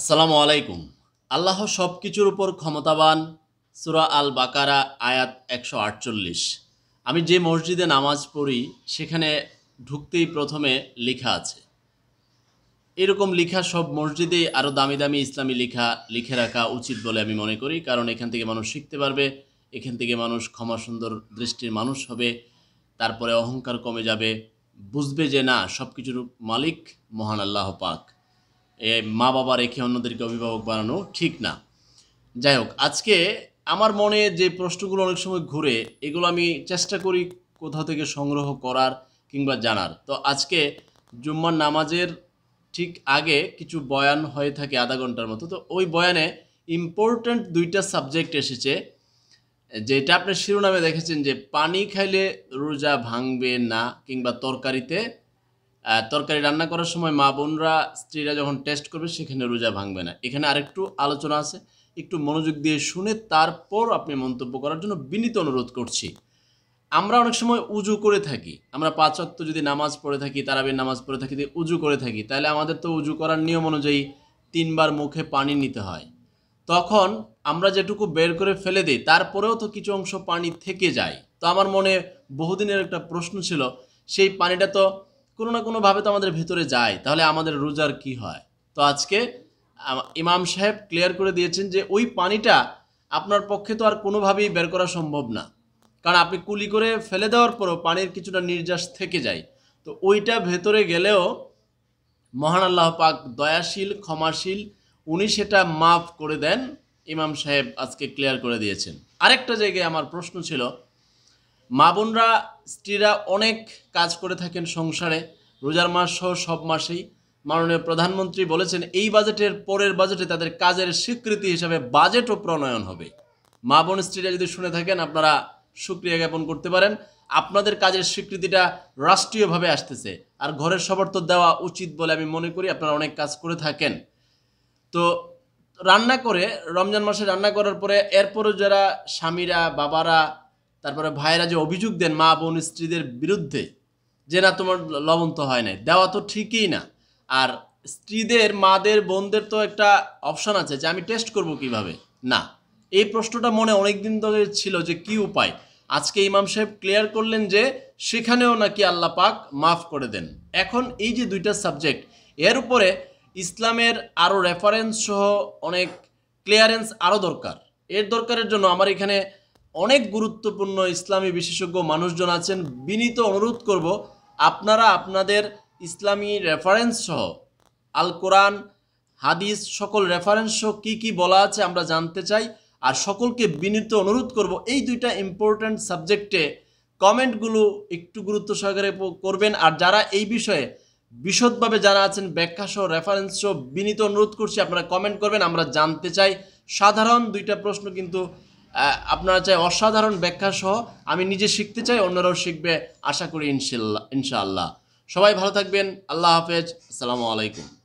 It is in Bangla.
আসসালামু আলাইকুম আল্লাহ সব কিছুর উপর ক্ষমতাবান সুরা আল বাকারা আয়াত একশো আটচল্লিশ আমি যে মসজিদে নামাজ পড়ি সেখানে ঢুকতেই প্রথমে লেখা আছে এরকম লেখা সব মসজিদেই আরও দামি দামি ইসলামী লেখা লিখে রাখা উচিত বলে আমি মনে করি কারণ এখান থেকে মানুষ শিখতে পারবে এখান থেকে মানুষ ক্ষমা সুন্দর দৃষ্টির মানুষ হবে তারপরে অহংকার কমে যাবে বুঝবে যে না সব কিছুর মালিক মহান আল্লাহ পাক মা বাবা রেখে অন্যদেরকে অভিভাবক বানানো ঠিক না যাই হোক আজকে আমার মনে যে প্রশ্নগুলো অনেক সময় ঘুরে এগুলো আমি চেষ্টা করি কোথা থেকে সংগ্রহ করার কিংবা জানার তো আজকে জুম্মার নামাজের ঠিক আগে কিছু বয়ান হয়ে থাকে আধা ঘন্টার মতো তো ওই বয়ানে ইম্পর্ট্যান্ট দুইটা সাবজেক্ট এসেছে যেটা আপনি শিরোনামে দেখেছেন যে পানি খাইলে রোজা ভাঙবে না কিংবা তরকারিতে তরকারি রান্না করার সময় মা বোনরা স্ত্রীরা যখন টেস্ট করবে সেখানে রোজা ভাঙবে না এখানে আরেকটু আলোচনা আছে একটু মনোযোগ দিয়ে শুনে তারপর আপনি মন্তব্য করার জন্য বিনীত অনুরোধ করছি আমরা অনেক সময় উজু করে থাকি আমরা পাঁচত্ব যদি নামাজ পড়ে থাকি তারাবির নামাজ পড়ে থাকি উজু করে থাকি তাহলে আমাদের তো উজু করার নিয়ম অনুযায়ী তিনবার মুখে পানি নিতে হয় তখন আমরা যেটুকু বের করে ফেলে দিই তারপরেও তো কিছু অংশ পানি থেকে যায় তো আমার মনে বহুদিনের একটা প্রশ্ন ছিল সেই পানিটা তো কোনো না কোনোভাবে তো আমাদের ভেতরে যায় তাহলে আমাদের রোজার কি হয় তো আজকে ইমাম সাহেব ক্লিয়ার করে দিয়েছেন যে ওই পানিটা আপনার পক্ষে তো আর কোনোভাবেই বের করা সম্ভব না কারণ আপনি কুলি করে ফেলে দেওয়ার পরও পানির কিছুটা নির্যাস থেকে যায় তো ওইটা ভেতরে গেলেও মহান আল্লাহ পাক দয়াশীল ক্ষমাশীল উনি সেটা মাফ করে দেন ইমাম সাহেব আজকে ক্লিয়ার করে দিয়েছেন আরেকটা জায়গায় আমার প্রশ্ন ছিল মা বোনরা স্ত্রীরা অনেক কাজ করে থাকেন সংসারে রোজার মাস সহ সব মাসেই মাননীয় প্রধানমন্ত্রী বলেছেন এই বাজেটের পরের বাজেটে তাদের কাজের স্বীকৃতি হিসাবে বাজেটও প্রণয়ন হবে মা বোন স্ত্রীরা যদি শুনে থাকেন আপনারা সুক্রিয়া জ্ঞাপন করতে পারেন আপনাদের কাজের স্বীকৃতিটা রাষ্ট্রীয়ভাবে আসতেছে আর ঘরের সমর্থন দেওয়া উচিত বলে আমি মনে করি আপনারা অনেক কাজ করে থাকেন তো রান্না করে রমজান মাসে রান্না করার পরে এরপরও যারা স্বামীরা বাবারা তারপরে ভাইয়েরা যে অভিযোগ দেন মা বোন স্ত্রীদের বিরুদ্ধে যে না তোমার লবণ তো হয় নাই দেওয়া তো ঠিকই না আর স্ত্রীদের মাদের বোনদের তো একটা অপশান আছে যে আমি টেস্ট করব কিভাবে না এই প্রশ্নটা মনে অনেক দিন ধরে ছিল যে কি উপায় আজকে ইমাম সাহেব ক্লিয়ার করলেন যে সেখানেও নাকি আল্লাহ পাক মাফ করে দেন এখন এই যে দুইটা সাবজেক্ট এর উপরে ইসলামের আরও রেফারেন্স সহ অনেক ক্লিয়ারেন্স আরও দরকার এর দরকারের জন্য আমার এখানে অনেক গুরুত্বপূর্ণ ইসলামী বিশেষজ্ঞ মানুষজন আছেন বিনীত অনুরোধ করব আপনারা আপনাদের ইসলামী রেফারেন্স সহ আল কোরআন হাদিস সকল রেফারেন্স সহ কী কী বলা আছে আমরা জানতে চাই আর সকলকে বিনীত অনুরোধ করব এই দুইটা ইম্পর্ট্যান্ট সাবজেক্টে কমেন্টগুলো একটু গুরুত্ব সহকারে করবেন আর যারা এই বিষয়ে বিশদভাবে যারা আছেন ব্যাখ্যা সহ রেফারেন্স সহ বিনীত অনুরোধ করছি আপনারা কমেন্ট করবেন আমরা জানতে চাই সাধারণ দুইটা প্রশ্ন কিন্তু আপনারা চাই অসাধারণ ব্যাখ্যা সহ আমি নিজে শিখতে চাই অন্যরাও শিখবে আশা করি ইনশাল্লাহ ইনশাআল্লাহ সবাই ভালো থাকবেন আল্লাহ হাফেজ আসসালামু আলাইকুম